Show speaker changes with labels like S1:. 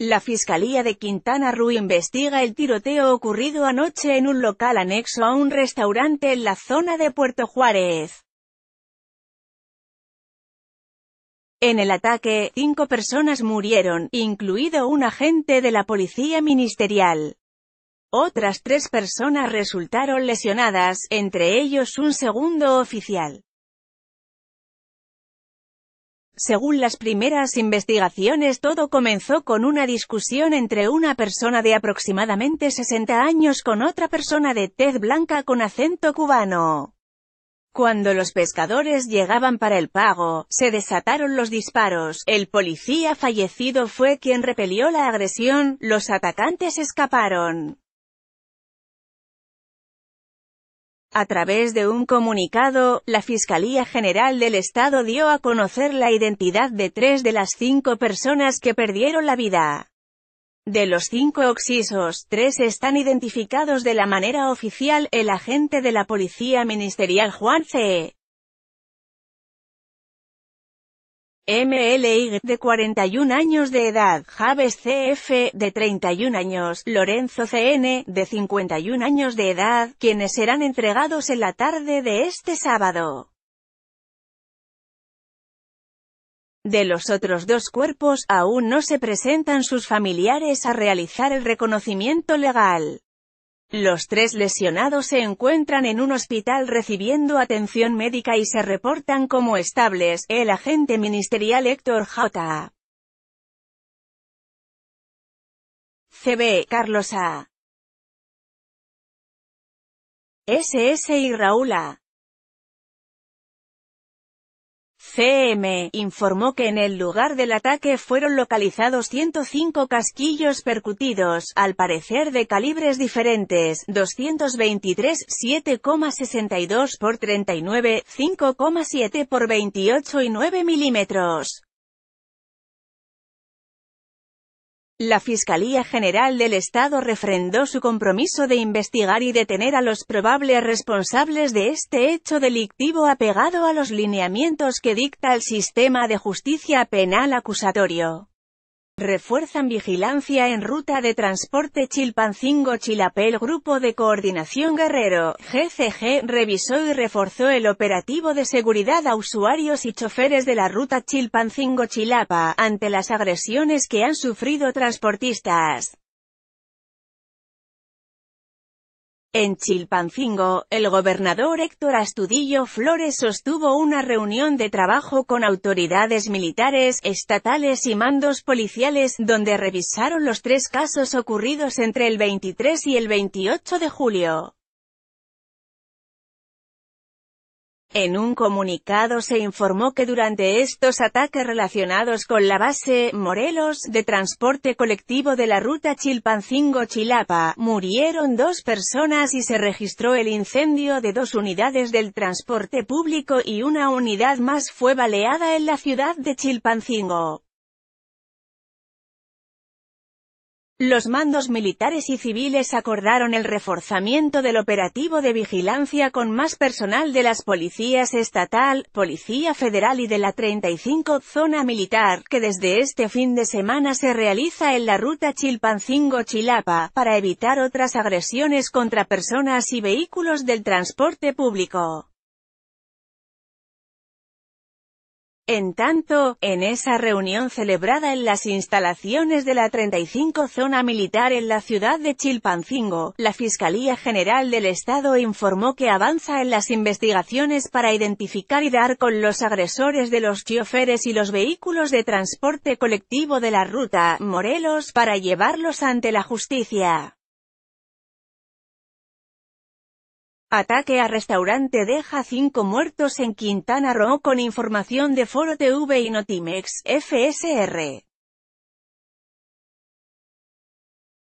S1: La Fiscalía de Quintana Roo investiga el tiroteo ocurrido anoche en un local anexo a un restaurante en la zona de Puerto Juárez. En el ataque, cinco personas murieron, incluido un agente de la policía ministerial. Otras tres personas resultaron lesionadas, entre ellos un segundo oficial. Según las primeras investigaciones todo comenzó con una discusión entre una persona de aproximadamente 60 años con otra persona de tez blanca con acento cubano. Cuando los pescadores llegaban para el pago, se desataron los disparos, el policía fallecido fue quien repelió la agresión, los atacantes escaparon. A través de un comunicado, la Fiscalía General del Estado dio a conocer la identidad de tres de las cinco personas que perdieron la vida. De los cinco oxisos, tres están identificados de la manera oficial, el agente de la Policía Ministerial Juan C. MLY de 41 años de edad, Javes CF de 31 años, Lorenzo CN de 51 años de edad, quienes serán entregados en la tarde de este sábado. De los otros dos cuerpos, aún no se presentan sus familiares a realizar el reconocimiento legal. Los tres lesionados se encuentran en un hospital recibiendo atención médica y se reportan como estables, el agente ministerial Héctor J. CB, Carlos A. SS y Raúl A. CM informó que en el lugar del ataque fueron localizados 105 casquillos percutidos, al parecer de calibres diferentes, 223 7,62 x 39, 5,7 x 28 y 9 milímetros. La Fiscalía General del Estado refrendó su compromiso de investigar y detener a los probables responsables de este hecho delictivo apegado a los lineamientos que dicta el sistema de justicia penal acusatorio. Refuerzan vigilancia en ruta de transporte chilpancingo El Grupo de Coordinación Guerrero, GCG, revisó y reforzó el operativo de seguridad a usuarios y choferes de la ruta Chilpancingo-Chilapa, ante las agresiones que han sufrido transportistas. En Chilpancingo, el gobernador Héctor Astudillo Flores sostuvo una reunión de trabajo con autoridades militares, estatales y mandos policiales, donde revisaron los tres casos ocurridos entre el 23 y el 28 de julio. En un comunicado se informó que durante estos ataques relacionados con la base Morelos de transporte colectivo de la ruta Chilpancingo-Chilapa, murieron dos personas y se registró el incendio de dos unidades del transporte público y una unidad más fue baleada en la ciudad de Chilpancingo. Los mandos militares y civiles acordaron el reforzamiento del operativo de vigilancia con más personal de las policías estatal, Policía Federal y de la 35 Zona Militar, que desde este fin de semana se realiza en la ruta Chilpancingo-Chilapa, para evitar otras agresiones contra personas y vehículos del transporte público. En tanto, en esa reunión celebrada en las instalaciones de la 35 Zona Militar en la ciudad de Chilpancingo, la Fiscalía General del Estado informó que avanza en las investigaciones para identificar y dar con los agresores de los choferes y los vehículos de transporte colectivo de la ruta Morelos para llevarlos ante la justicia. Ataque a restaurante deja cinco muertos en Quintana Roo con información de Foro TV y Notimex, FSR.